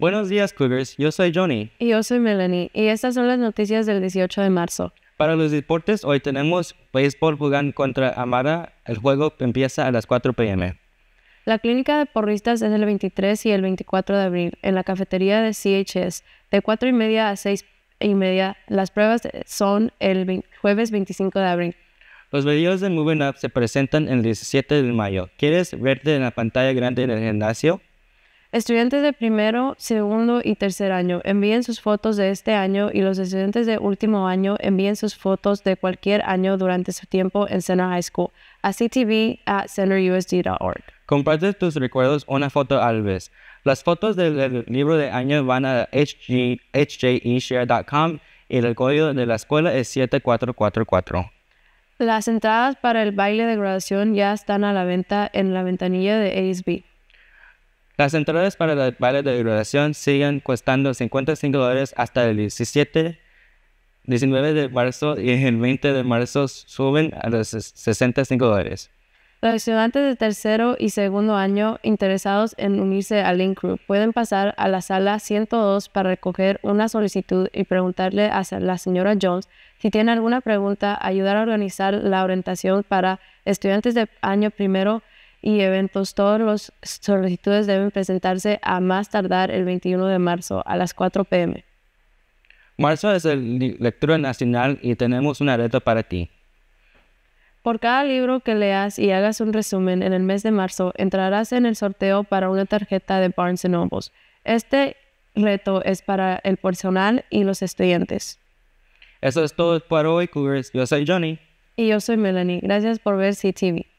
Buenos días, Cougars. Yo soy Johnny. Y yo soy Melanie. Y estas son las noticias del 18 de marzo. Para los deportes, hoy tenemos béisbol jugando contra Amara. El juego empieza a las 4 p.m. La clínica de porristas es el 23 y el 24 de abril en la cafetería de CHS, de 4 y media a 6 y media. Las pruebas son el jueves 25 de abril. Los videos de Moving Up se presentan el 17 de mayo. ¿Quieres verte en la pantalla grande en el gimnasio? Estudiantes de primero, segundo y tercer año envíen sus fotos de este año y los estudiantes de último año envíen sus fotos de cualquier año durante su tiempo en Center High School a ctv at centerusd.org. Comparte tus recuerdos una foto al vez. Las fotos del, libro de año van a hjeshare.com y el código de la escuela es 7444. Las entradas para el baile de graduación ya están a la venta en la ventanilla de ASB. Las entradas para las baile de graduación siguen costando 55 dólares hasta el 17, 19 de marzo y el 20 de marzo suben a los 65 dólares. Los estudiantes de tercero y segundo año interesados en unirse al Link pueden pasar a la sala 102 para recoger una solicitud y preguntarle a la señora Jones si tiene alguna pregunta, ayudar a organizar la orientación para estudiantes de año primero y eventos. Todos los solicitudes deben presentarse a más tardar el 21 de marzo a las 4 pm. Marzo es el lectura nacional y tenemos una reto para ti. Por cada libro que leas y hagas un resumen en el mes de marzo, entrarás en el sorteo para una tarjeta de Barnes Nobles. Este reto es para el personal y los estudiantes. Eso es todo por hoy, Cougars. Yo soy Johnny. Y yo soy Melanie. Gracias por ver CTV.